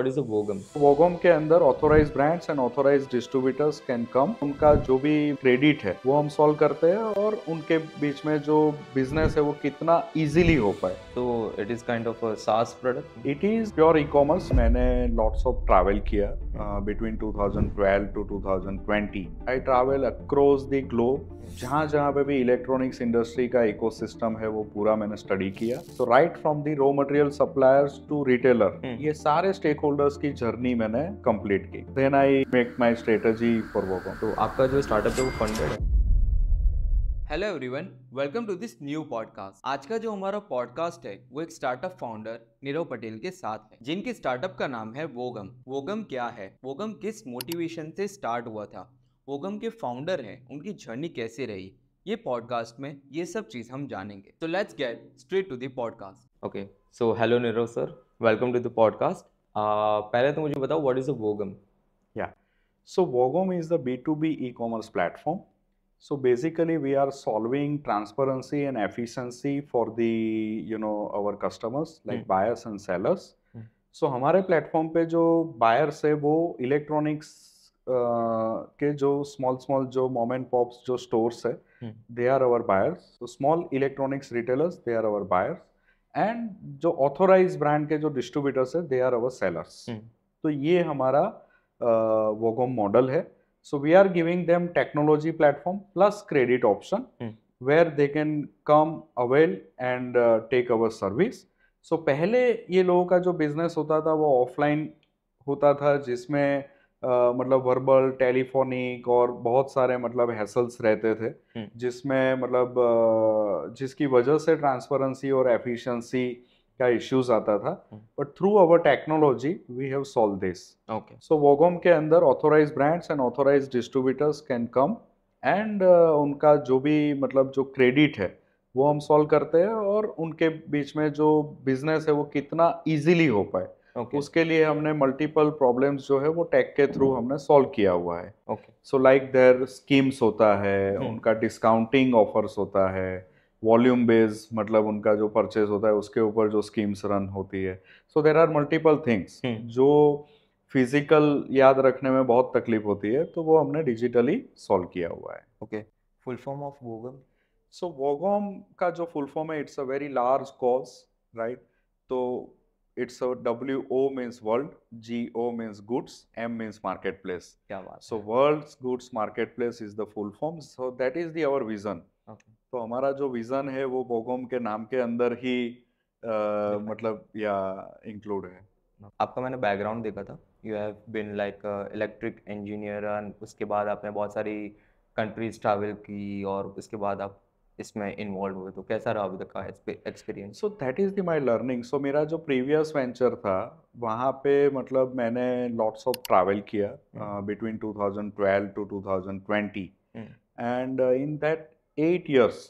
is is Vogum? Vogum के अंदर authorise brands and authorized distributors can come. उनका जो भी credit है वो हम solve करते हैं और उनके बीच में जो business है वो कितना easily हो पाए तो is kind of a SaaS product. It is pure e-commerce. मैंने lots of travel किया between 2012 to 2020 I travel across the globe जहाँ जहाँ पे भी इलेक्ट्रॉनिक्स इंडस्ट्री का इकोसिस्टम है वो पूरा मैंने स्टडी किया तो right from the raw material suppliers to retailer ये सारे स्टेक स्टेकहोल्डर्स की जर्नी मैंने कंप्लीट की then I make my strategy for work तो आपका जो स्टार्टअप है वो फंडेड है hello everyone welcome to this new podcast आज का जो हमारा पॉडकास्ट है वो एक स्टार्टअप फाउंडर नीरव पटेल के साथ है जिनके स्टार्टअप का नाम है वोगम वोगम क्या है वोगम किस मोटिवेशन से स्टार्ट हुआ था वोगम के फाउंडर हैं उनकी जर्नी कैसे रही ये पॉडकास्ट में ये सब चीज हम जानेंगे तो let's get straight to the podcast okay so hello Nirav sir welcome to the podcast पहले तो मुझे बताओ व्हाट इज अ वोगम या so Vogom is the B to B e commerce platform so basically we are solving transparency and efficiency for the you know our customers like buyers and sellers so हमारे platform पे जो buyers है वो electronics के जो small small जो मोम and pops जो स्टोर्स है they are our buyers small electronics retailers they are our buyers and जो ऑथोराइज ब्रांड के जो डिस्ट्रीब्यूटर्स है दे आर अवर सेलर्स तो ये हमारा वोगोम मॉडल है so we are giving them technology platform plus credit option where they can come avail and take our service so पहले ये लोगों का जो बिजनेस होता था वो ऑफलाइन होता था जिसमें मतलब वर्बल टेलीफोनिक और बहुत सारे मतलब हैसल्स रहते थे जिसमें मतलब जिसकी वजह से ट्रांसपेरेंसी और एफिशिएंसी का इश्यूज आता था but through our technology we have solve this okay so Vogom के अंदर authorise brands and authorise distributors can come and उनका जो भी मतलब जो क्रेडिट है वो हम सॉल्व करते हैं और उनके बीच में जो बिजनेस है वो कितना इजीली हो पाए okay. उसके लिए हमने मल्टीपल प्रॉब्लम्स जो है वो टेक के थ्रू हमने सॉल्व किया हुआ है सो लाइक देयर स्कीम्स होता है hmm. उनका डिस्काउंटिंग ऑफर्स होता है वॉल्यूम बेस मतलब उनका जो परचेज होता है उसके ऊपर जो स्कीम्स रन होती है so there are multiple things जो फिजिकल याद रखने में बहुत तकलीफ होती है तो वो हमने डिजिटली सॉल्व किया हुआ है okay full form of Vogom so Vogom का जो फुल फॉर्म है it's a very large cause right तो it's a WO means world, GO means goods, M means marketplace. So world's goods marketplace is the full form. So that is the our vision. Okay. तो हमारा जो vision है वो बोगोम के नाम के अंदर ही आ, मतलब या इंक्लूड है आपका मैंने बैकग्राउंड देखा था you have been like electric engineer उसके बाद आपने बहुत सारी कंट्रीज ट्रैवल की और उसके बाद आप इसमें इन्वॉल्व हुए तो कैसा रहा अभी तक का experience so that is the my learning so मेरा जो प्रीवियस वेंचर था वहाँ पे मतलब मैंने लॉट्स ऑफ ट्रैवल किया between 2012 to 2020 and in that eight years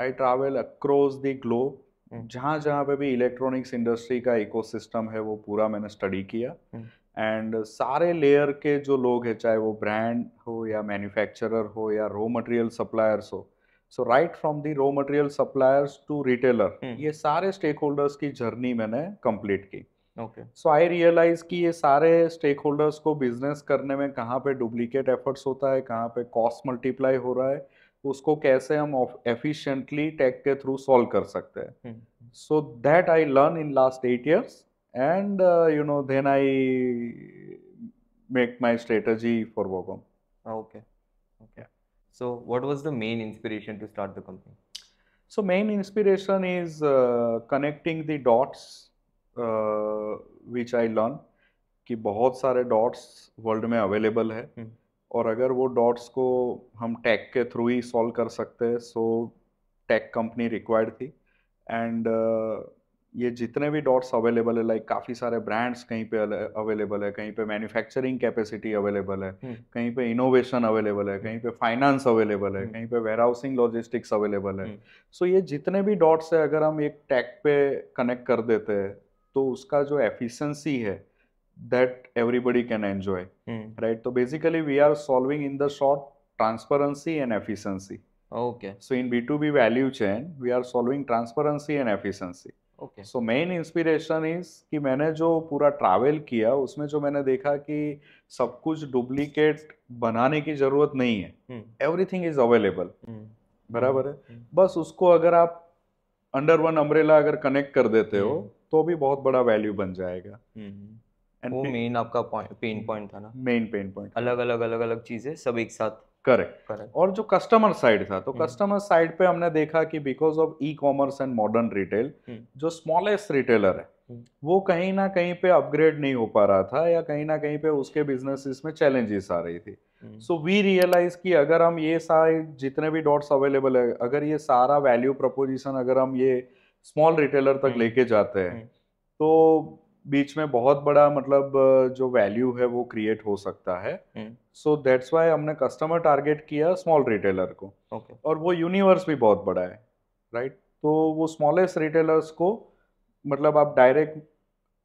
I travel across the globe जहाँ जहाँ पे भी इलेक्ट्रॉनिक्स इंडस्ट्री का इकोसिस्टम है वो पूरा मैंने स्टडी किया एंड हम्म। सारे लेयर के जो लोग हैं चाहे वो ब्रांड हो या मैन्युफैक्चरर हो या रॉ मटेरियल सप्लायर्स हो so right from the raw material suppliers to retailer ये सारे स्टेक होल्डर्स की जर्नी मैंने कंप्लीट की ओके सो आई रियलाइज कि ये सारे स्टेक होल्डर्स को बिजनेस करने में कहाँ पे डुप्लीकेट एफर्ट्स होता है कहाँ पे कॉस्ट मल्टीप्लाई हो रहा है उसको कैसे हम एफिशिएंटली टेक के थ्रू सॉल्व कर सकते हैं so that I learn in last eight years and you know then I make my strategy for Vogom okay okay So what was the main inspiration to start the company? So main inspiration is uh, connecting the dots uh, which I learn कि बहुत सारे dots world में available है hmm. और अगर वो dots को हम टैक के थ्रू ही सॉल्व कर सकते हैं सो टैक कंपनी रिक्वायर्ड थी एंड uh, ये जितने भी डॉट्स अवेलेबल है लाइक काफ़ी सारे ब्रांड्स कहीं पे अवेलेबल है कहीं पे मैन्युफैक्चरिंग कैपेसिटी अवेलेबल है कहीं पे इनोवेशन अवेलेबल है कहीं पे फाइनेंस अवेलेबल है कहीं पे वेयरहाउसिंग लॉजिस्टिक्स अवेलेबल है सो ये जितने भी डॉट्स है अगर हम एक टैग पे कनेक्ट कर देते हैं तो उसका जो एफिशंसी है that everybody can enjoy right तो basically we are solving in the short transparency and efficiency okay so in B to B value chain we are solving transparency and efficiency okay so main inspiration is कि मैंने जो पूरा travel किया उसमें जो मैंने देखा कि सब कुछ डुप्लीकेट बनाने की जरूरत नहीं है एवरीथिंग इज अवेलेबल बराबर है हम्म। बस उसको अगर आप अंडर वन अम्ब्रेला अगर कनेक्ट कर देते हो हम्म। तो भी बहुत बड़ा वैल्यू बन जाएगा हम्म। वो मेन आपका पेन पॉइंट था ना मेन पेन पॉइंट अलग अलग अलग अलग चीजें सब एक साथ करेक्ट और जो कस्टमर साइड था तो कस्टमर हम्म। साइड पे हमने देखा कि because of e commerce and modern retail जो स्मॉलेस्ट रिटेलर है हम्म। वो कहीं ना कहीं पे अपग्रेड नहीं हो पा रहा था या कहीं ना कहीं पे उसके बिजनेस में चैलेंजेस आ रही थी सो वी रियलाइज कि अगर हम ये सारे जितने भी डॉट्स अवेलेबल है अगर ये सारा वैल्यू प्रपोजिशन अगर हम ये स्मॉल रिटेलर तक हम्म। लेके जाते हैं तो बीच में बहुत बड़ा मतलब जो वैल्यू है वो क्रिएट हो सकता है सो दैट्स वाई हमने कस्टमर टारगेट किया स्मॉल रिटेलर को okay. और वो यूनिवर्स भी बहुत बड़ा है राइट right? तो वो स्मॉलेस्ट रिटेलर्स को मतलब आप डायरेक्ट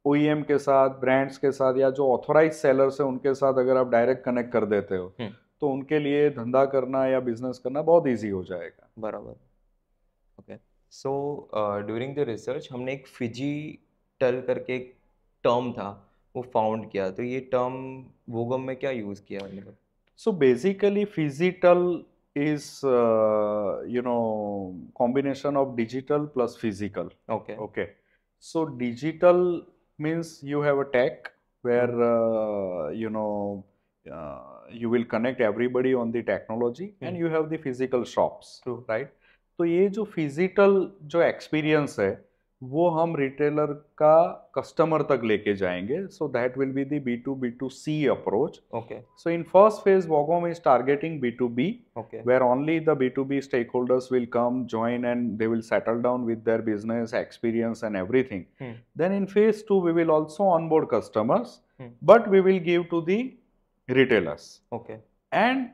ओ e के साथ ब्रांड्स के साथ या जो ऑथोराइज सेलर्स है उनके साथ अगर आप डायरेक्ट कनेक्ट कर देते हो हम्म। तो उनके लिए धंधा करना या बिजनेस करना बहुत ईजी हो जाएगा बराबर okay so during the research हमने एक फिजी टल करके एक टर्म था वो फाउंड किया तो ये टर्म भूगम में क्या यूज़ किया मतलब so basically phygital is you know combination of digital plus physical okay okay so digital means you have a tech where you know you will connect everybody on the technology and you have the physical shops right तो ये जो physical जो experience है वो हम retailer का customer तक लेके जाएंगे so that will be the B to B to C approach okay so in first phase Vogom is targeting B to B where only the B to B stakeholders will come join and they will settle down with their business experience and everything then in phase two we will also onboard customers but we will give to the retailers okay and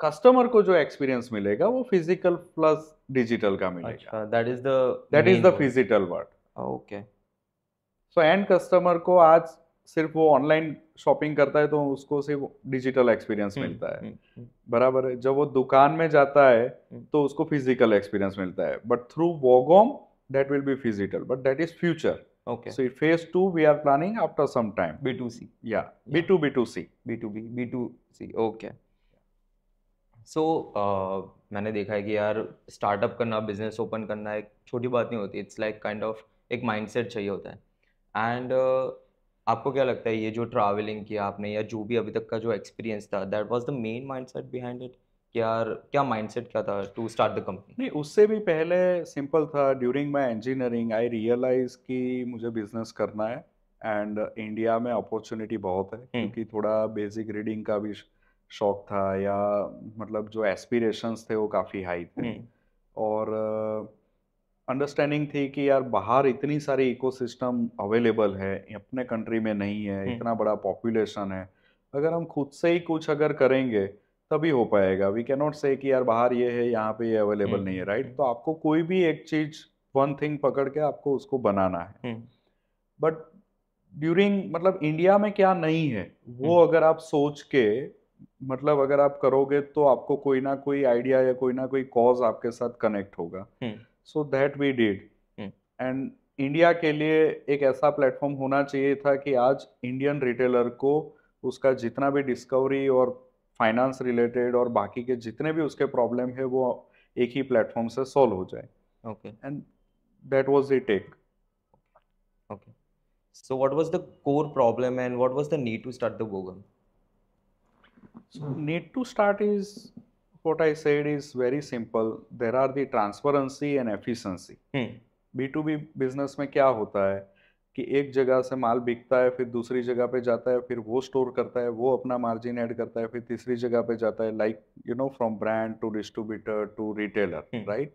customer को जो experience मिलेगा वो physical plus digital का मिलेगा that is that is the phygital word okay so end customer को आज सिर्फ वो ऑनलाइन शॉपिंग करता है तो उसको सिर्फ डिजिटल एक्सपीरियंस हम्म, मिलता है हम्म, हम्म। बराबर है जब वो दुकान में जाता है तो उसको फिजिकल एक्सपीरियंस मिलता है but through Vogom that will be phygital but that is future okay so phase two we are planning after some time B to C या B to B to C B to B B to C okay so so, uh, मैंने देखा है कि यार startup करना business open करना एक छोटी बात नहीं होती इट्स लाइक काइंड ऑफ एक माइंडसेट चाहिए होता है एंड uh, आपको क्या लगता है ये जो ट्रैवलिंग किया आपने या जो भी अभी तक का जो एक्सपीरियंस था that was the main mindset behind it यार क्या माइंडसेट क्या था टू स्टार्ट द कंपनी नहीं उससे भी पहले सिंपल था during my engineering I realise कि मुझे बिजनेस करना है एंड इंडिया में अपॉर्चुनिटी बहुत है हम्म। क्योंकि थोड़ा बेसिक रीडिंग का भी शौक था या मतलब जो एस्पिरेशंस थे वो काफ़ी हाई थे हम्म। और अंडरस्टैंडिंग uh, थी कि यार बाहर इतनी सारी इकोसिस्टम अवेलेबल है अपने कंट्री में नहीं है हम्म। इतना बड़ा पॉपुलेशन है अगर हम खुद से ही कुछ अगर करेंगे तभी हो पाएगा वी कैन नॉट से कि यार बाहर ये है यहाँ पे ये अवेलेबल हम्म, नहीं है राइट तो आपको कोई भी एक चीज वन थिंग पकड़ के आपको उसको बनाना है बट ड्यूरिंग मतलब इंडिया में क्या नहीं है वो अगर आप सोच के मतलब अगर आप करोगे तो आपको कोई ना कोई आइडिया या कोई ना कोई कॉज आपके साथ कनेक्ट होगा so that we did and India के लिए एक ऐसा प्लेटफॉर्म होना चाहिए था कि आज इंडियन रिटेलर को उसका जितना भी डिस्कवरी और फाइनेंस रिलेटेड और बाकी के जितने भी उसके प्रॉब्लम है वो एक ही प्लेटफॉर्म से सॉल्व हो जाए okay and that was the tech okay so what was the core problem and what was the need to start the Vogom So hmm. need to start is what I said is very simple. There are the transparency and efficiency. B to B business में क्या होता है कि एक जगह से माल बिकता है फिर दूसरी जगह पे जाता है फिर वो स्टोर करता है वो अपना मार्जिन ऐड करता है फिर तीसरी जगह पे जाता है like you know from brand to distributor to retailer right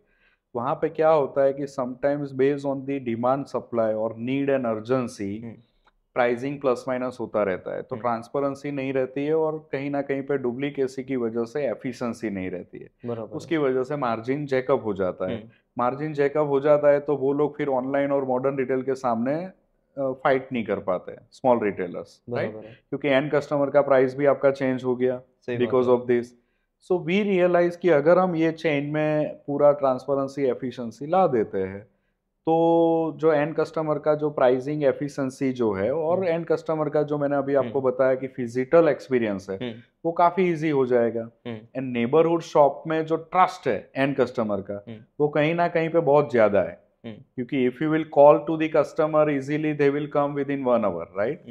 वहाँ पे क्या होता है कि sometimes based on the demand supply और need and urgency pricing plus minus होता रहता है तो हम्म। ट्रांसपेरेंसी नहीं रहती है और कहीं ना कहीं पे डुप्लीकेसी की वजह से एफिशिएंसी नहीं रहती है उसकी वजह से मार्जिन जैकअप हो जाता है हम्म। मार्जिन जैकअप हो जाता है तो वो लोग फिर ऑनलाइन और मॉडर्न रिटेल के सामने फाइट नहीं कर पाते स्मॉल रिटेलर्स राइट क्योंकि एंड कस्टमर का प्राइस भी आपका चेंज हो गया because of this so we realise कि अगर हम ये चेंज में पूरा ट्रांसपेरेंसी एफिशिएंसी ला देते हैं तो जो एंड कस्टमर का जो प्राइसिंग एफिशिएंसी जो है और एंड हम्म। कस्टमर का जो मैंने अभी आपको हम्म। बताया कि फिजिकल एक्सपीरियंस है हम्म। वो काफी इजी हो जाएगा एंड नेबरहुड शॉप में जो ट्रस्ट है एंड कस्टमर का वो कहीं ना कहीं पे बहुत ज्यादा है क्योंकि if you will call to the customer easily they will come within one hour right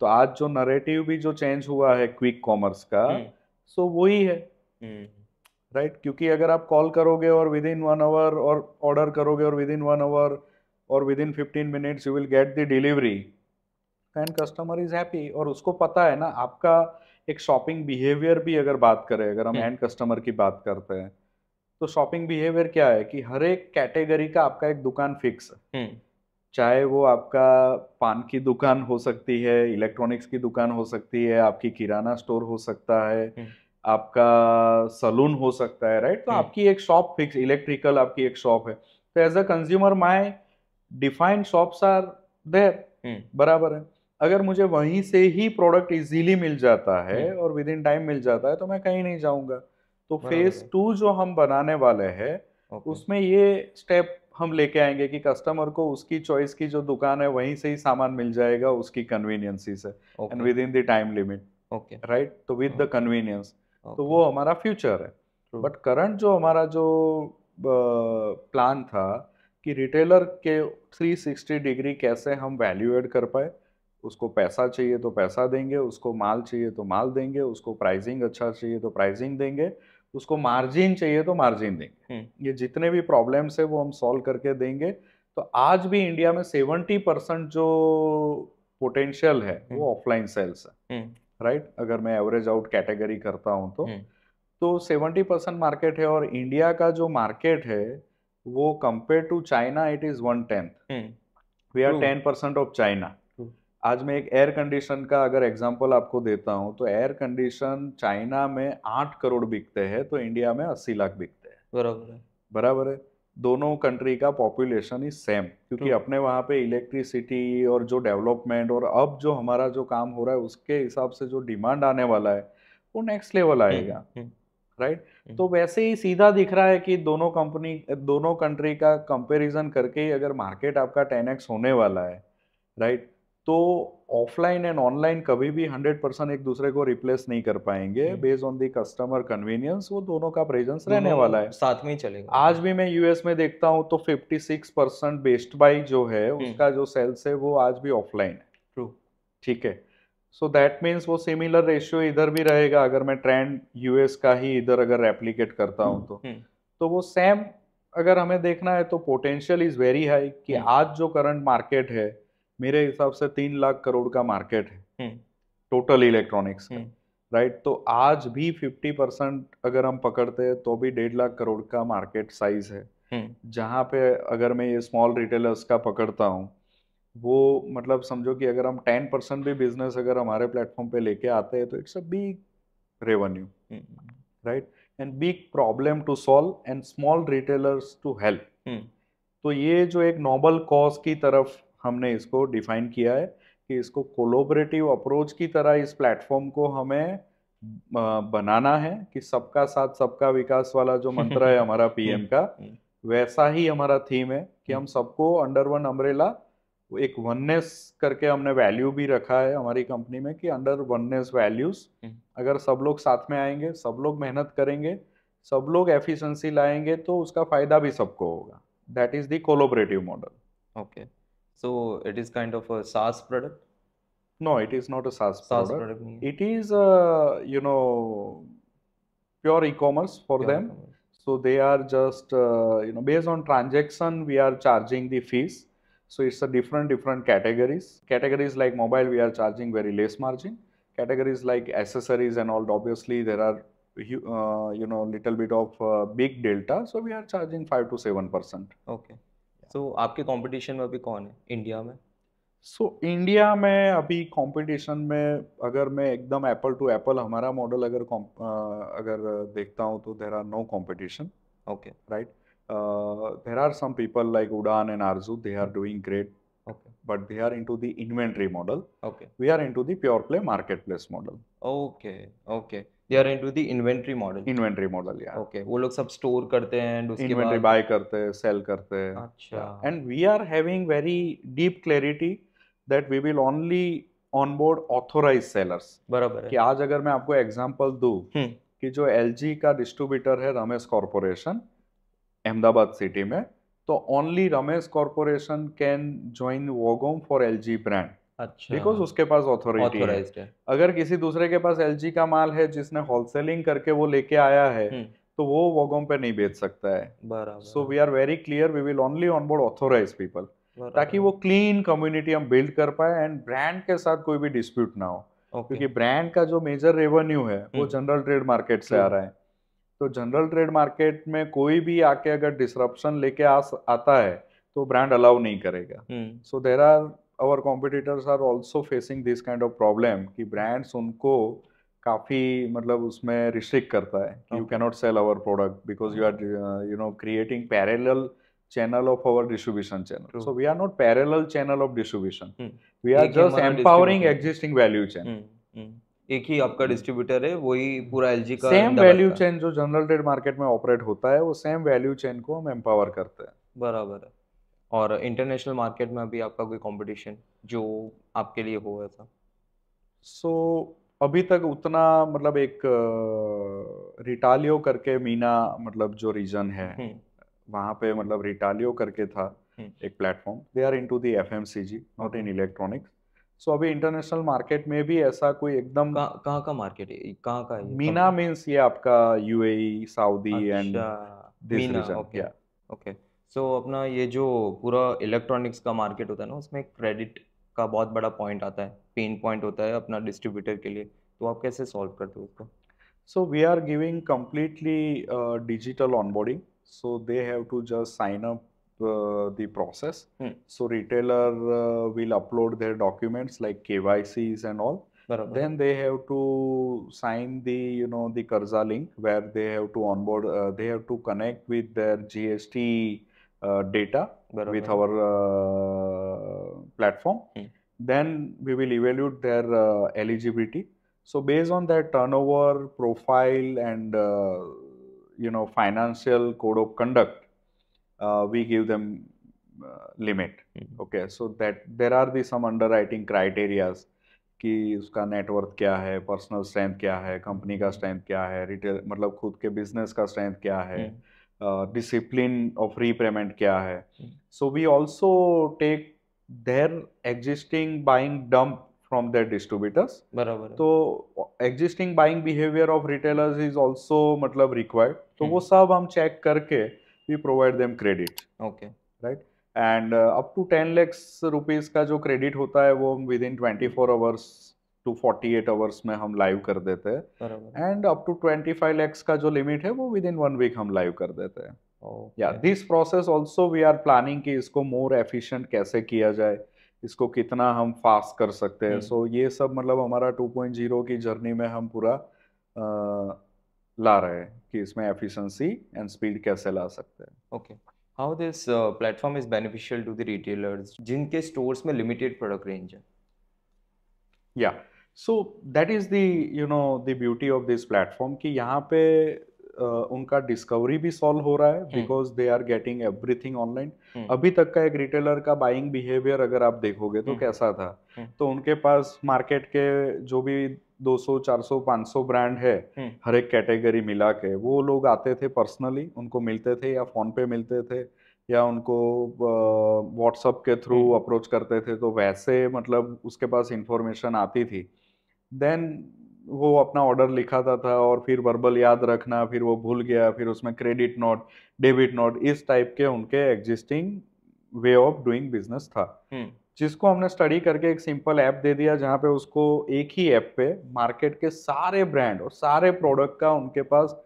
तो आज जो नरेटिव भी जो चेंज हुआ है क्विक कॉमर्स का सो वही है राइट right? क्योंकि अगर आप कॉल करोगे और विद इन वन आवर और ऑर्डर करोगे और विद इन वन आवर और within fifteen minutes you will get the delivery and customer is happy और उसको पता है ना आपका एक शॉपिंग बिहेवियर भी अगर बात करें अगर हम एंड हम्म। कस्टमर की बात करते हैं तो शॉपिंग बिहेवियर क्या है कि हर एक कैटेगरी का आपका एक दुकान फिक्स है हम्म। चाहे वो आपका पान की दुकान हो सकती है इलेक्ट्रॉनिक्स की दुकान हो सकती है आपकी किराना स्टोर हो सकता है हम्म। आपका सलून हो सकता है राइट तो हम्म। आपकी एक शॉप फिक्स इलेक्ट्रिकल आपकी एक शॉप है तो as a consumer my defined shops are there बराबर है अगर मुझे वहीं से ही प्रोडक्ट इजीली मिल जाता है हम्म। और विद इन टाइम मिल जाता है तो मैं कहीं नहीं जाऊंगा तो फेज टू जो हम बनाने वाले हैं उसमें ये स्टेप हम लेके आएंगे कि कस्टमर को उसकी चॉइस की जो दुकान है वहीं से ही सामान मिल जाएगा उसकी कन्वीनियंसी से and within the time limit okay right तो विद द कन्वीनियंस तो वो हमारा फ्यूचर है बट करंट जो हमारा जो प्लान था कि रिटेलर के 360 डिग्री कैसे हम वैल्यू एड कर पाए उसको पैसा चाहिए तो पैसा देंगे उसको माल चाहिए तो माल देंगे उसको प्राइसिंग अच्छा चाहिए तो प्राइसिंग देंगे उसको मार्जिन चाहिए तो मार्जिन देंगे hmm. ये जितने भी प्रॉब्लम्स है वो हम सॉल्व करके देंगे तो आज भी इंडिया में सेवेंटी परसेंट जो पोटेंशियल है वो ऑफलाइन hmm. सेल्स है hmm. राइट अगर मैं एवरेज आउट कैटेगरी करता हूं तो हम्म। तो 70 परसेंट मार्केट है और इंडिया का जो मार्केट है वो compare to China it is one tenth we are ten percent of China आज मैं एक एयर कंडीशन का अगर एग्जांपल आपको देता हूं तो एयर कंडीशन चाइना में आठ करोड़ बिकते हैं तो इंडिया में अस्सी लाख बिकते हैं बराबर है बराबर है दोनों कंट्री का पॉपुलेशन इज सेम क्योंकि अपने वहाँ पे इलेक्ट्रिसिटी और जो डेवलपमेंट और अब जो हमारा जो काम हो रहा है उसके हिसाब से जो डिमांड आने वाला है वो नेक्स्ट लेवल hmm, आएगा राइट hmm. hmm. तो वैसे ही सीधा दिख रहा है कि दोनों कंपनी दोनों कंट्री का कंपैरिजन करके ही अगर मार्केट आपका टेन होने वाला है राइट तो ऑफलाइन एंड ऑनलाइन कभी भी 100 परसेंट एक दूसरे को रिप्लेस नहीं कर पाएंगे हम्म। Based on the customer convenience वो दोनों का प्रेजेंस रहने वाला है साथ में ही चलेगा आज भी मैं यूएस में देखता हूँ तो 56 परसेंट बेस्ट बाई जो है हम्म। उसका जो सेल्स है वो आज भी ऑफलाइन है ट्रू ठीक है सो दैट मीन्स वो सिमिलर रेशियो इधर भी रहेगा अगर मैं ट्रेंड यूएस का ही इधर अगर रेप्लीकेट करता हूँ तो हम्म। तो वो सेम अगर हमें देखना है तो पोटेंशियल इज वेरी हाई कि आज जो करंट मार्केट है मेरे हिसाब से तीन लाख करोड़ का मार्केट है टोटल इलेक्ट्रॉनिक्स राइट तो आज भी फिफ्टी परसेंट अगर हम पकड़ते हैं तो भी डेढ़ लाख करोड़ का मार्केट साइज है हम्म। जहां पे अगर मैं ये स्मॉल रिटेलर्स का पकड़ता हूँ वो मतलब समझो कि अगर हम टेन परसेंट भी बिजनेस अगर हमारे प्लेटफॉर्म पे लेके आते हैं तो it's a big revenue right and big problem to solve and small retailers to help तो ये जो एक नॉबल कॉज की तरफ हमने इसको डिफाइन किया है कि इसको कोलोबरेटिव अप्रोच की तरह इस प्लेटफॉर्म को हमें बनाना है कि सबका साथ सबका विकास वाला जो मंत्र है हमारा पीएम का हम्म, हम्म। वैसा ही हमारा थीम है कि हम हम्म। सबको अंडर वन अम्ब्रेला एक वननेस करके हमने वैल्यू भी रखा है हमारी कंपनी में कि अंडर वननेस वैल्यूज अगर सब लोग साथ में आएंगे सब लोग मेहनत करेंगे सब लोग एफिशिएंसी लाएंगे तो उसका फायदा भी सबको होगा that is the collaborative model okay So it is kind of a SaaS product. No, it is not a SaaS, SaaS product. product It is a uh, you know pure e-commerce for pure them. E-commerce. So they are just uh, you know based on transaction we are charging the fees. So it's a different different categories. Categories like mobile we are charging very less margin. Categories like accessories and all obviously there are uh, you know little bit of uh, big delta. So we are charging five to seven percent. Okay. तो so, आपके competition में अभी कौन है India में सो so, India में अभी competition में अगर मैं एकदम एप्पल टू एप्पल हमारा मॉडल अगर अगर देखता हूँ तो there are no competition okay right there are some people like Udaan and Arzooo they are doing great okay but they are into the inventory model okay we are into the pure play marketplace model okay okay they are into the inventory model inventory model या okay वो लोग सब store करते हैं and उसके inventory bye करते हैं cell करते हैं अच्छा and we are having very deep clarity that we will only on authorise sellers बराबर कि आज अगर मैं आपको एग्जांपल दूं हम्म। कि जो एल का डिस्ट्रीब्यूटर है रमेश कॉरपोरेशन अहमदाबाद सिटी में तो ओनली Ramesh corporation can join Vogom for L brand अच्छा बिकॉज उसके पास ऑथोराइज है अगर किसी दूसरे के पास एल का माल है जिसने होलसेलिंग करके वो लेके आया है हम्म। तो वो वोगोम पे नहीं बेच सकता है so we are very clear we will only onboard authorise people ताकि वो क्लीन कम्युनिटी हम बिल्ड कर पाए एंड ब्रांड के साथ कोई भी डिस्प्यूट ना हो okay. क्योंकि ब्रांड का जो मेजर रेवेन्यू है वो जनरल ट्रेड मार्केट से आ हम्म। रहा है तो जनरल ट्रेड मार्केट में कोई भी आके अगर डिसरप्शन लेके आता है तो ब्रांड अलाउ नहीं करेगा so there are our competitors are also facing this kind of problem कि brands उनको काफ़ी मतलब उसमें रिस्ट्रिक्ट करता है you cannot sell our product because you are you know creating parallel channel of our distribution channel. True. So we are not parallel channel of distribution. Hmm. We are just empowering existing value chain. Hmm. Hmm. एक ही आपका distributor है वही पूरा LG का same value chain जो general trade market में operate होता है वो सेम वैल्यू चेन को हम एम्पावर करते हैं बराबर है और इंटरनेशनल मार्केट में अभी आपका कोई कंपटीशन जो आपके लिए हो रहा था सो so, अभी तक उतना मतलब एक रिटालियो करके मीना मतलब जो रीजन है हम्म। वहाँ पे मतलब रिटालियो करके था हम्म। एक platform they are into the F M C G not in electronics so अभी इंटरनेशनल मार्केट में भी ऐसा कोई एकदम कहाँ का मार्केट है कहाँ का है मीना मीन्स ये आपका UAE Saudi and this okay so so, अपना ये जो पूरा इलेक्ट्रॉनिक्स का मार्केट होता है ना उसमें क्रेडिट का बहुत बड़ा पॉइंट आता है पेन पॉइंट होता है अपना डिस्ट्रीब्यूटर के लिए तो आप कैसे सॉल्व करते हो उसको so we are giving completely digital onboarding so they have to just sign up the process so retailer will upload their documents like K Y C and all then they have to sign the you know दर्जा link where they have to onboard they have to connect with their G S T data Barabar. with our uh, platform. Hmm. Then we will evaluate their uh, eligibility. So based on their turnover, profile, and uh, you know financial code of conduct, uh, we give them uh, limit hmm Okay, so that there are the some underwriting criterias कि उसका net worth क्या है personal strength क्या है company का strength क्या है retail मतलब खुद के बिजनेस का स्ट्रेंथ क्या है yeah. डिसिप्लिन ऑफ रीपेमेंट क्या है so we also take their existing buying dump from their distributors बराबर तो existing buying behaviour of retailers is also मतलब रिक्वायर्ड तो वो hmm. सब हम चेक करके we provide them credit okay right and up to ten lakhs rupees का जो क्रेडिट होता है वो within twenty four hours to forty eight hours में हम लाइव कर देते हैं and up to twenty five lakhs का जो लिमिट है वो विद इन वन वीक हम लाइव कर देते हैं या this process also we are planning कि इसको मोर एफिशिएंट कैसे किया जाए इसको कितना हम फास्ट कर सकते हैं सो हम्म। so, ये सब मतलब हमारा 2.0 की जर्नी में हम पूरा ला रहे हैं कि इसमें एफिशिएंसी एंड स्पीड कैसे ला सकते हैं okay how this platform is beneficial to the retailers जिनके स्टोर्स में लिमिटेड प्रोडक्ट रेंज है या yeah. So that is the you know the beauty of this platform कि यहाँ पे Uh, उनका डिस्कवरी भी सॉल्व हो रहा है because they are getting everything online अभी तक का एक रिटेलर का बाइंग बिहेवियर अगर आप देखोगे तो हम्म। कैसा था हम्म। तो उनके पास मार्केट के जो भी 200, 400, 500 ब्रांड है हम्म। हर एक कैटेगरी मिला के वो लोग आते थे पर्सनली उनको मिलते थे या फोन पे मिलते थे या उनको व्हाट्सअप के थ्रू अप्रोच करते थे तो वैसे मतलब उसके पास इंफॉर्मेशन आती थी देन वो अपना ऑर्डर लिखाता था और फिर वर्बल याद रखना फिर वो भूल गया फिर उसमें क्रेडिट नोट डेबिट नोट इस टाइप के उनके existing way of doing business था हम्म। जिसको हमने स्टडी करके एक सिंपल ऐप दे दिया जहाँ पे उसको एक ही ऐप पे मार्केट के सारे ब्रांड और सारे प्रोडक्ट का उनके पास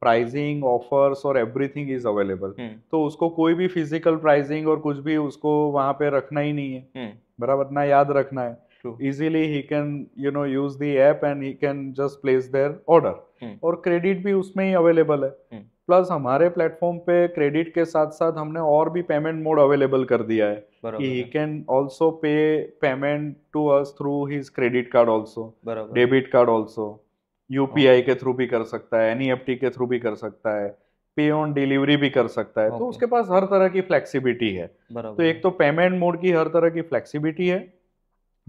प्राइजिंग ऑफर्स और एवरीथिंग इज अवेलेबल तो उसको कोई भी फिजिकल प्राइजिंग और कुछ भी उसको वहां पे रखना ही नहीं है हम्म। बराबर ना याद रखना है True. Easily he can you know use the app and he can just place their order hmm. और क्रेडिट भी उसमें ही अवेलेबल है hmm. प्लस हमारे प्लेटफॉर्म पे क्रेडिट के साथ साथ हमने और भी पेमेंट मोड अवेलेबल कर दिया है कि ही can also pay payment to us through his credit card also debit card also UPI के थ्रू भी कर सकता है एनईएफटी e के थ्रू भी कर सकता है पे ऑन डिलीवरी भी कर सकता है तो okay. तो उसके पास हर तरह की फ्लेक्सिबिलिटी है तो एक तो पेमेंट मोड की हर तरह की फ्लेक्सिबिलिटी है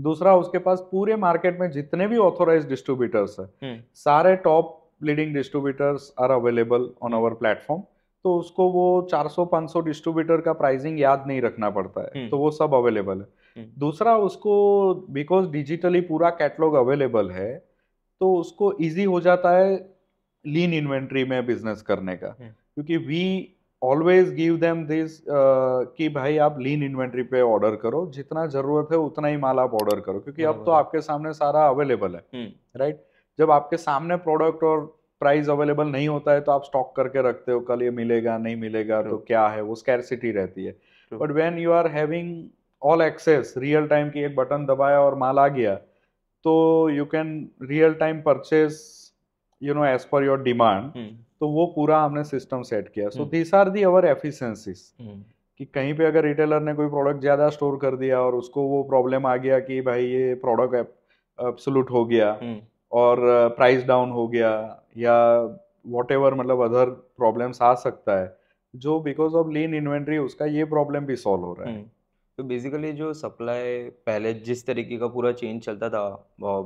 दूसरा उसके पास पूरे मार्केट में जितने भी ऑथोराइज डिस्ट्रीब्यूटर्स है सारे top leading distributors are available on our platform तो उसको वो 400-500 डिस्ट्रीब्यूटर का प्राइसिंग याद नहीं रखना पड़ता है हम्म। तो वो सब अवेलेबल है हम्म। दूसरा उसको बिकॉज डिजिटली पूरा कैटलॉग अवेलेबल है तो उसको इजी हो जाता है लीन इन्वेंट्री में बिजनेस करने का हम्म। क्योंकि we always give them this कि भाई आप लीन इन्वेंट्री पे ऑर्डर करो जितना जरूरत है उतना ही माल आप ऑर्डर करो क्योंकि अब तो आपके सामने सारा अवेलेबल है राइट हम्म। जब आपके सामने प्रोडक्ट और प्राइस अवेलेबल नहीं होता है तो आप स्टॉक करके रखते हो कल ये मिलेगा नहीं मिलेगा तो क्या है वो स्कैरसिटी रहती है but when you are having all access real time की एक बटन दबाया और माल आ गया तो you can real time purchase you know as per your demand तो वो पूरा हमने सिस्टम सेट किया so this are the our efficiencies कि कहीं पे अगर रिटेलर ने कोई प्रोडक्ट ज़्यादा स्टोर कर दिया और उसको वो प्रॉब्लम आ गया कि भाई ये प्रोडक्ट एब्सोल्यूट हो गया हम्म। और प्राइस uh, डाउन हो गया या वॉट मतलब अदर प्रॉब्लम्स आ सकता है जो बिकॉज ऑफ लीन इन्वेंट्री उसका ये प्रॉब्लम भी सॉल्व हो रहा है हम्म। तो बेसिकली जो सप्लाई पहले जिस तरीके का पूरा चेंज चलता था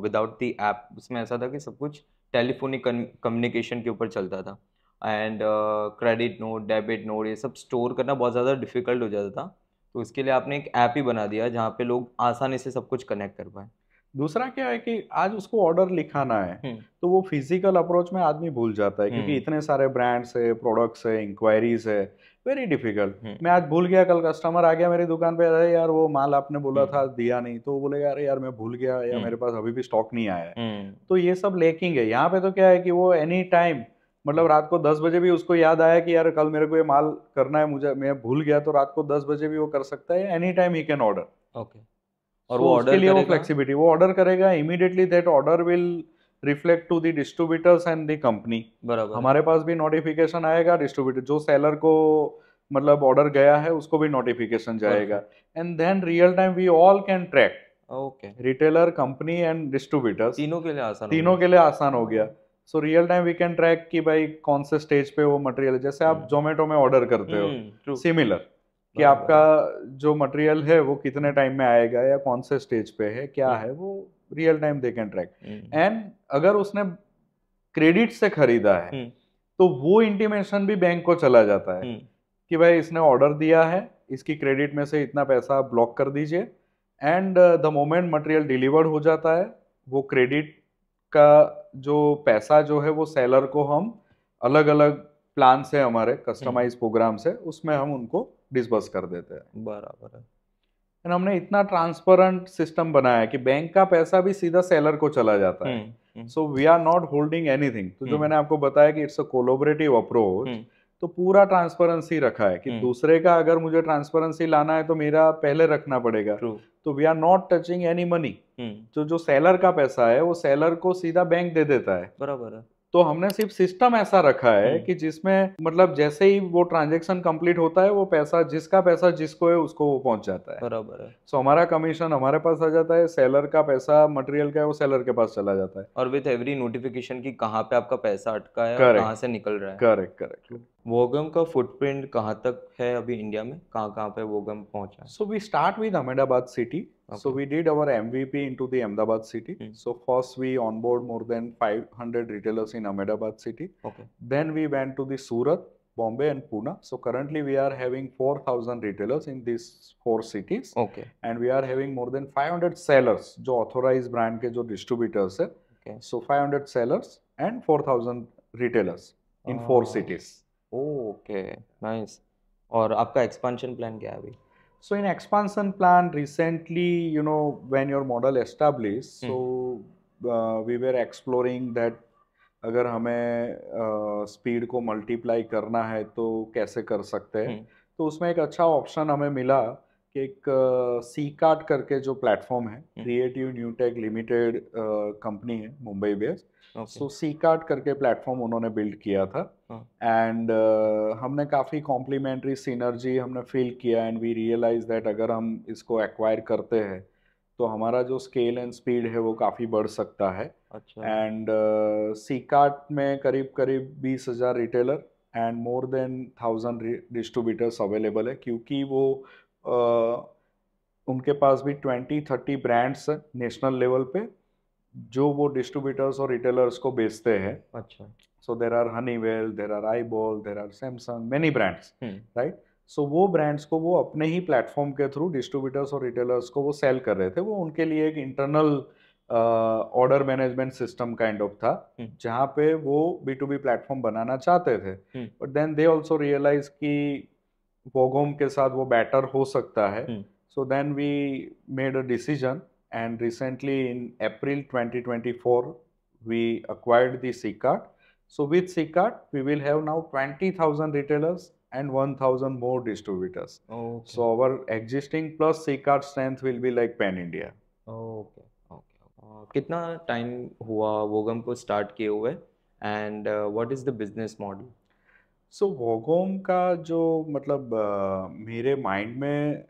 विदाउट दी ऐप उसमें ऐसा था कि सब कुछ टेलीफोनिक कम्युनिकेशन के ऊपर चलता था and credit note debit note ये सब स्टोर करना बहुत ज़्यादा डिफिकल्ट हो जाता था तो उसके लिए आपने एक ऐप ही बना दिया जहाँ पे लोग आसानी से सब कुछ कनेक्ट कर पाए दूसरा क्या है कि आज उसको ऑर्डर लिखाना है हम्म। तो वो फिजिकल अप्रोच में आदमी भूल जाता है क्योंकि हम्म। इतने सारे ब्रांड्स है प्रोडक्ट्स है इंक्वायरीज है वेरी डिफिकल्ट हम्म। मैं आज भूल गया कल कस्टमर आ गया मेरी दुकान पे अरे यार वो माल आपने बोला था दिया नहीं तो बोलेगा अरे यार मैं भूल गया या मेरे पास अभी भी स्टॉक नहीं आया है तो ये सब लेकिंग है यहाँ पे तो क्या है कि वो एनी टाइम मतलब रात को दस बजे भी उसको याद आया कि यार कल मेरे को ये माल करना है मुझे मैं भूल गया तो रात को दस बजे भी वो कर सकता है any time he can order okay और so वो ऑर्डर लिए वो फ्लेक्सिबिलिटी वो ऑर्डर करेगा immediately that order will reflect to the distributors and the company बराबर हमारे पास भी नोटिफिकेशन आएगा डिस्ट्रीब्यूटर जो सेलर को मतलब ऑर्डर गया है उसको भी नोटिफिकेशन जाएगा and then real time we all can track okay retailer company and distributor तीनों के लिए आसान तीनों के लिए आसान हो गया so real time we can track कि भाई कौन से स्टेज पे वो मटेरियल जैसे आप जोमेटो hmm। में ऑर्डर करते हो सिमिलर hmm, कि आपका जो मटेरियल है वो कितने टाइम में आएगा या कौन से स्टेज पे है क्या hmm. है वो real time they can track and अगर उसने क्रेडिट से खरीदा है hmm. तो वो इंटीमेशन भी बैंक को चला जाता है hmm. कि भाई इसने ऑर्डर दिया है इसकी क्रेडिट में से इतना पैसा ब्लॉक कर दीजिए and the moment material delivered हो जाता है वो क्रेडिट का जो पैसा जो है वो सेलर को हम अलग अलग प्लान से हमारे कस्टमाइज प्रोग्राम से उसमें हम उनको डिसबर्स कर देते हैं बराबर है हमने इतना ट्रांसपेरेंट सिस्टम बनाया है कि बैंक का पैसा भी सीधा सेलर को चला जाता है so we are not holding anything तो जो हम्म। मैंने आपको बताया कि इट्स अ कोलोबरेटिव अप्रोच तो पूरा ट्रांसपेरेंसी रखा है कि हम्म। दूसरे का अगर मुझे ट्रांसपेरेंसी लाना है तो मेरा पहले रखना पड़ेगा तो we are not touching any money जो जो सेलर का पैसा है वो सेलर को सीधा बैंक दे देता है बराबर है तो हमने सिर्फ सिस्टम ऐसा रखा है हम्म। कि जिसमें मतलब जैसे ही वो ट्रांजेक्शन कंप्लीट होता है वो पैसा जिसका पैसा जिसको है उसको वो पहुंच जाता है बराबर है सो हमारा कमीशन हमारे पास आ जाता है सेलर का पैसा मटेरियल का है वो सेलर के पास चला जाता है और विथ एवरी नोटिफिकेशन की कहाँ पे आपका पैसा अटका है कहाँ से निकल रहा है करेक्ट करेक्ट वोगम का फुटप्रिंट कहाँ तक है अभी इंडिया में कहाँ कहाँ पे वोगम पहुँचा so we start with Ahmedabad city so we did our mvp into the ahmedabad city mm. so first we onboard more than 500 retailers in ahmedabad city okay then we went to the surat bombay and pune so currently we are having 4000 retailers in these four cities okay and we are having more than 500 sellers jo authorized brand ke jo distributors hai okay so 500 sellers and 4000 retailers in oh. four cities okay nice और आपका expansion plan क्या है अभी so in expansion plan recently you know when your model establish so we were exploring that अगर हमें speed uh, को multiply करना है तो कैसे कर सकते हैं हम्म। तो उसमें एक अच्छा ऑप्शन हमें मिला कि एक सी कार्ड करके जो प्लेटफॉर्म है creative new tech limited company है Mumbai based so C card करके प्लेटफॉर्म उन्होंने बिल्ड किया था एंड हाँ। uh. हमने काफ़ी कॉम्प्लीमेंट्री सीनर्जी हमने फील किया एंड वी रियलाइज दैट अगर हम इसको एक्वायर करते हैं तो हमारा जो स्केल एंड स्पीड है वो काफ़ी बढ़ सकता है एंड सी कार्ट में करीब करीब बीस हज़ार retailer and more than thousand distributors available है क्योंकि वो उनके पास भी twenty thirty brands national level पे जो वो डिस्ट्रीब्यूटर्स और रिटेलर्स को बेचते हैं अच्छा so there are Honeywell there are iBall there are Samsung many brands right so वो ब्रांड्स को वो अपने ही प्लेटफॉर्म के थ्रू डिस्ट्रीब्यूटर्स और रिटेलर्स को वो सेल कर रहे थे वो उनके लिए एक internal order management system kind of था hmm. जहाँ पे वो बी टू बी प्लेटफॉर्म बनाना चाहते थे but then they also realize कि वोगोम के साथ वो बेटर हो सकता है so then we made a decision and recently in April 2024 we acquired the Seekart so with Seekart we will have now 20,000 retailers and 1,000 more distributors so our existing plus Seekart strength will be like pan India okay कितना time हुआ वोगम को start किए हुए and what is the business model so Vogam का जो मतलब मेरे mind में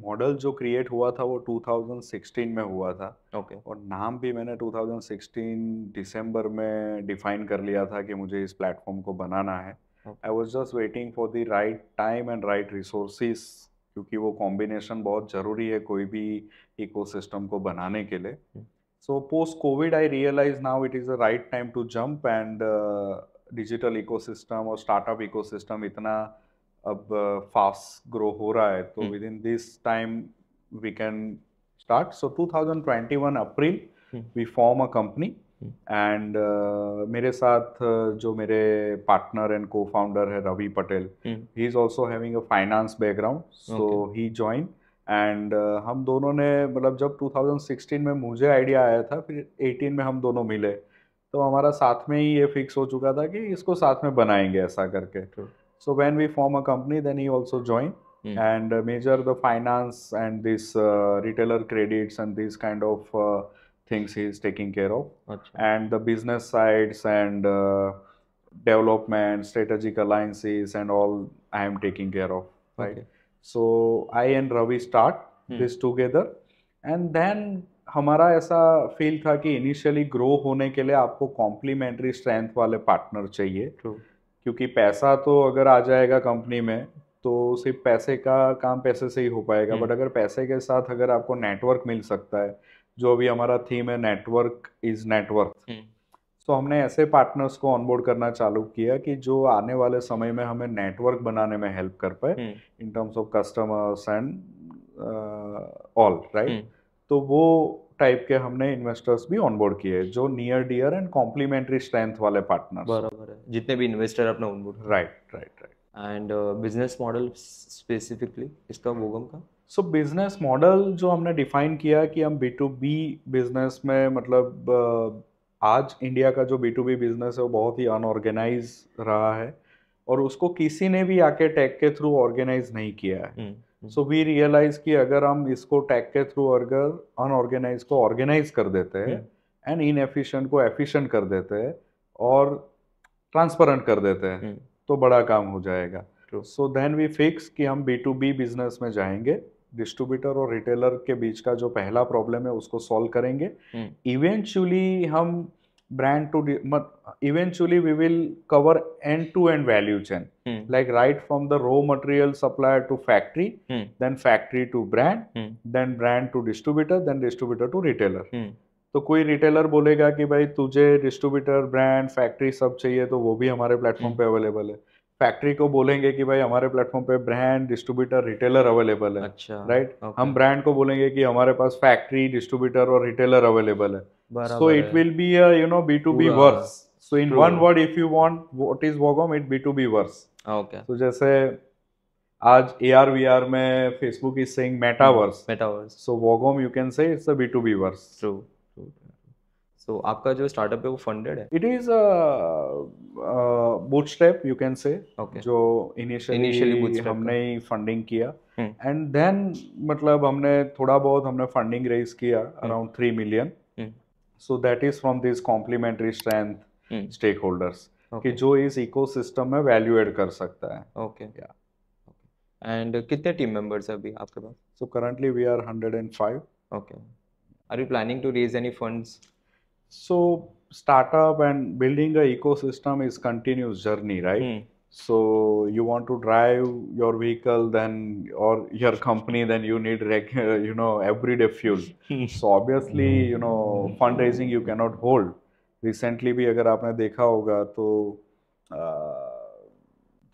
मॉडल जो क्रिएट हुआ था वो 2016 में हुआ था ओके और नाम भी मैंने 2016 दिसंबर में डिफाइन कर लिया था कि मुझे इस प्लेटफॉर्म को बनाना है I was just waiting for the right time and right resources क्योंकि वो कॉम्बिनेशन बहुत ज़रूरी है कोई भी इकोसिस्टम को बनाने के लिए so post COVID I realize now it is the right time to jump and digital ecosystem और स्टार्टअप इकोसिस्टम इतना अब फास्ट uh, ग्रो हो रहा है तो within this time we can start so 2021 April we form a company and मेरे साथ uh, जो मेरे पार्टनर एंड को फाउंडर है Ravi Patel he is also having a finance background so he join and हम दोनों ने मतलब जब 2016 में मुझे आइडिया आया था फिर 18 में हम दोनों मिले तो हमारा साथ में ही ये फिक्स हो चुका था कि इसको साथ में बनाएंगे ऐसा करके so when we form a company then he also join and major the finance and this retailer credits and this kind of things he is taking care of and the business sides and development strategic alliances and all I am taking care of right so I and Ravi start this together and then हमारा ऐसा feel था कि initially grow होने के लिए आपको complementary strength वाले partner चाहिए क्योंकि पैसा तो अगर आ जाएगा कंपनी में तो सिर्फ पैसे का काम पैसे से ही हो पाएगा बट हम्म। अगर पैसे के साथ अगर आपको नेटवर्क मिल सकता है जो अभी हमारा थीम है नेटवर्क इज नेटवर्क तो हमने ऐसे पार्टनर्स को ऑनबोर्ड करना चालू किया कि जो आने वाले समय में हमें नेटवर्क बनाने में हेल्प कर पाए in terms of customers and all right तो वो टाइप के हमने इन्वेस्टर्स भी ऑनबोर्ड किए जो near dear and complimentary strength वाले पार्टनर बराबर है जितने भी इन्वेस्टर अपने onboard right right right and business model specifically इसका वोगम का सो बिजनेस मॉडल जो हमने डिफाइन किया कि हम बी टू बी बिजनेस में मतलब uh, आज इंडिया का जो बी टू बी बिजनेस है वो बहुत ही अनऑर्गेनाइज रहा है और उसको किसी ने भी आके टेक के थ्रू ऑर्गेनाइज नहीं किया है hmm. सो वी रियलाइज कि अगर हम इसको टैग के थ्रू अगर अनऑर्गेनाइज को ऑर्गेनाइज कर देते हैं एंड इनएफिशिएंट को एफिशिएंट कर देते हैं और ट्रांसपेरेंट कर देते हैं हम्म। तो बड़ा काम हो जाएगा सो देन वी फिक्स कि हम बी टू बी बिजनेस में जाएंगे डिस्ट्रीब्यूटर और रिटेलर के बीच का जो पहला प्रॉब्लम है उसको सॉल्व करेंगे इवेंचुअली हम्म। हम brand to but eventually we will cover end to end value chain mm. like right from the raw material supplier to factory mm. then factory to brand mm. then brand to distributor then distributor to retailer mm. तो कोई retailer बोलेगा कि भाई तुझे distributor brand factory सब चाहिए तो वो भी हमारे प्लेटफॉर्म पे अवेलेबल है फैक्ट्री को बोलेंगे कि भाई हमारे प्लेटफॉर्म पे ब्रांड डिस्ट्रीब्यूटर रिटेलर अवेलेबल है अच्छा राइट right? okay. हम ब्रांड को बोलेंगे कि हमारे पास फैक्ट्री डिस्ट्रीब्यूटर और रिटेलर अवेलेबल है so it will be you know B to B verse so in one word if you want what is Vogam it B to B verse okay तो जैसे आज ए आर वी आर में Facebook is saying metaverse metaverse so Vogam you can say it's a B to B verse true So तो आपका जो startup है वो funded है? It is a, a bootstrap you can जो इनिशियली initially हमने ही funding किया एंड hmm. देन मतलब हमने थोड़ा बहुत हमने फंडिंग रेज किया around three million so that is from this complementary strength stake holders कि जो इस इकोसिस्टम में वैल्यू एड कर सकता है okay okay. yeah. And okay. कितने टीम मेंबर्स हैं अभी आपके पास सो currently we are 105 okay are you planning to raise any funds So startup and building a ecosystem is continuous journey, right? Mm. So you want to drive your vehicle, then or your company, then you need you know everyday fuel. Hmm. so obviously you know fundraising you cannot hold. Recently भी अगर आपने देखा होगा तो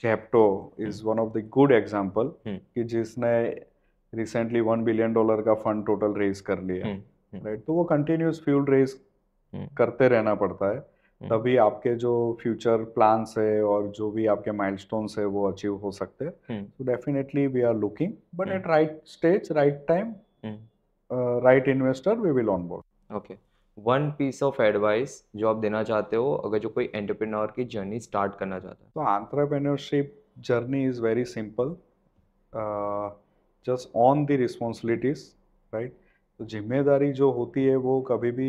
Zepto is one of the good example कि जिसने recently one billion dollar का fund total raise कर लिया राइट hmm. hmm. तो वो कंटिन्यूस फ्यूल रेज हम्म। करते रहना पड़ता है हम्म। तभी आपके जो फ्यूचर प्लान्स है और जो भी आपके माइलस्टोन्स है वो अचीव हो सकते हैं तो definitely we are looking but at right stage right time right investor we will onboard okay one piece of advice जो आप देना चाहते हो अगर जो कोई एंटरप्रेन्योर की जर्नी स्टार्ट करना चाहता है तो entrepreneurship journey is very simple just on the responsibilities right तो जिम्मेदारी जो होती है वो कभी भी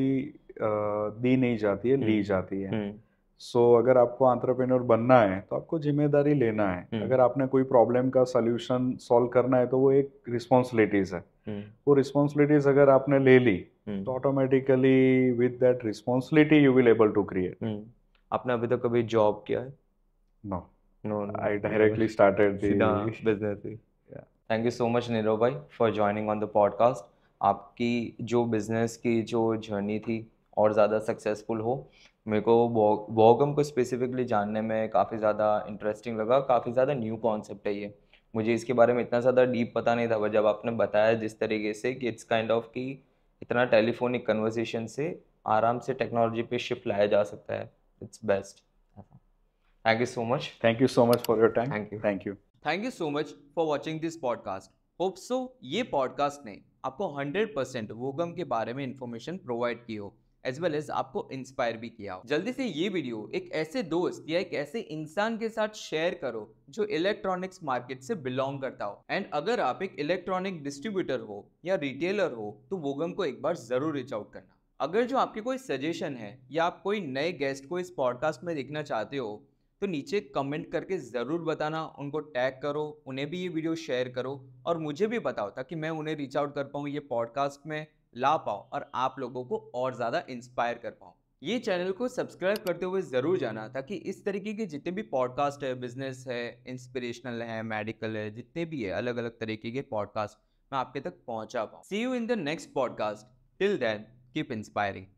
दी नहीं जाती है ली हम्म, जाती है सो हम्म। so, अगर आपको आंट्रप्रेन्योर बनना है तो आपको जिम्मेदारी लेना है हम्म। अगर आपने कोई प्रॉब्लम का सोल्यूशन सॉल्व करना है तो वो एक रिस्पॉन्सिबिलिटीज है वो रिस्पॉन्सिबिलिटीज अगर आपने ले ली तो automatically with that responsibility you will able to create आपने अभी तक कभी जॉब किया है no no I directly started business thank you so much Nirav भाई for joining on the podcast आपकी जो बिजनेस की जो जर्नी थी और ज़्यादा सक्सेसफुल हो मेरे को वॉगम को स्पेसिफिकली जानने में काफ़ी ज़्यादा इंटरेस्टिंग लगा काफ़ी ज़्यादा न्यू कॉन्सेप्ट है ये मुझे इसके बारे में इतना ज़्यादा डीप पता नहीं था बट जब आपने बताया जिस तरीके से कि इट्स काइंड ऑफ कि इतना टेलीफोनिक कन्वर्सेशन से आराम से टेक्नोलॉजी पे शिफ्ट लाया जा सकता है it's best thank you so much thank you so much for your time thank you thank you thank you so much for watching this podcast hope so ये podcast ने आपको हंड्रेड परसेंट वोगम के बारे में इंफॉर्मेशन प्रोवाइड की हो as well as आपको inspire भी किया हो जल्दी से ये वीडियो एक ऐसे दोस्त या एक ऐसे इंसान के साथ शेयर करो जो इलेक्ट्रॉनिक्स मार्केट से बिलोंग करता हो एंड अगर आप एक इलेक्ट्रॉनिक डिस्ट्रीब्यूटर हो या रिटेलर हो तो वोगम को एक बार जरूर रीच आउट करना अगर जो आपके कोई सजेशन है या आप कोई नए गेस्ट को इस पॉडकास्ट में देखना चाहते हो तो नीचे कमेंट करके ज़रूर बताना उनको टैग करो उन्हें भी ये वीडियो शेयर करो और मुझे भी बताओ ताकि मैं उन्हें रीच आउट कर पाऊँ ये पॉडकास्ट में ला पाओ और आप लोगों को और ज़्यादा इंस्पायर कर पाओ ये चैनल को सब्सक्राइब करते हुए ज़रूर जाना ताकि इस तरीके के जितने भी पॉडकास्ट है बिजनेस है इंस्पिरेशनल है मेडिकल है जितने भी है अलग अलग तरीके के पॉडकास्ट मैं आपके तक पहुंचा पाऊँ see you in the next podcast till then keep inspiring